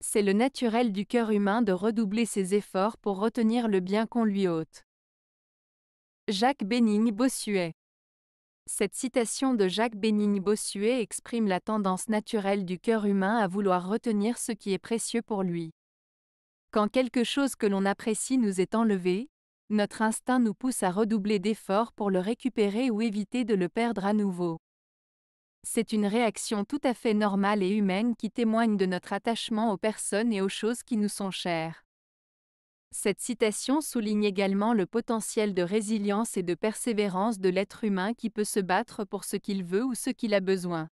c'est le naturel du cœur humain de redoubler ses efforts pour retenir le bien qu'on lui ôte. Jacques Bénigne Bossuet Cette citation de Jacques Bénigne Bossuet exprime la tendance naturelle du cœur humain à vouloir retenir ce qui est précieux pour lui. Quand quelque chose que l'on apprécie nous est enlevé, notre instinct nous pousse à redoubler d'efforts pour le récupérer ou éviter de le perdre à nouveau. C'est une réaction tout à fait normale et humaine qui témoigne de notre attachement aux personnes et aux choses qui nous sont chères. Cette citation souligne également le potentiel de résilience et de persévérance de l'être humain qui peut se battre pour ce qu'il veut ou ce qu'il a besoin.